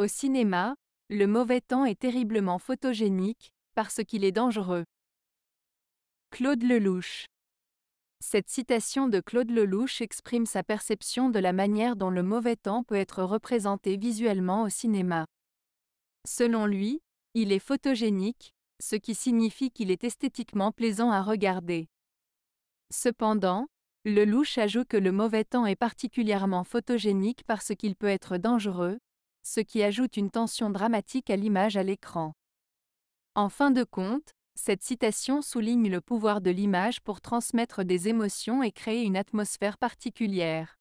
Au cinéma, le mauvais temps est terriblement photogénique, parce qu'il est dangereux. Claude Lelouch Cette citation de Claude Lelouch exprime sa perception de la manière dont le mauvais temps peut être représenté visuellement au cinéma. Selon lui, il est photogénique, ce qui signifie qu'il est esthétiquement plaisant à regarder. Cependant, Lelouch ajoute que le mauvais temps est particulièrement photogénique parce qu'il peut être dangereux, ce qui ajoute une tension dramatique à l'image à l'écran. En fin de compte, cette citation souligne le pouvoir de l'image pour transmettre des émotions et créer une atmosphère particulière.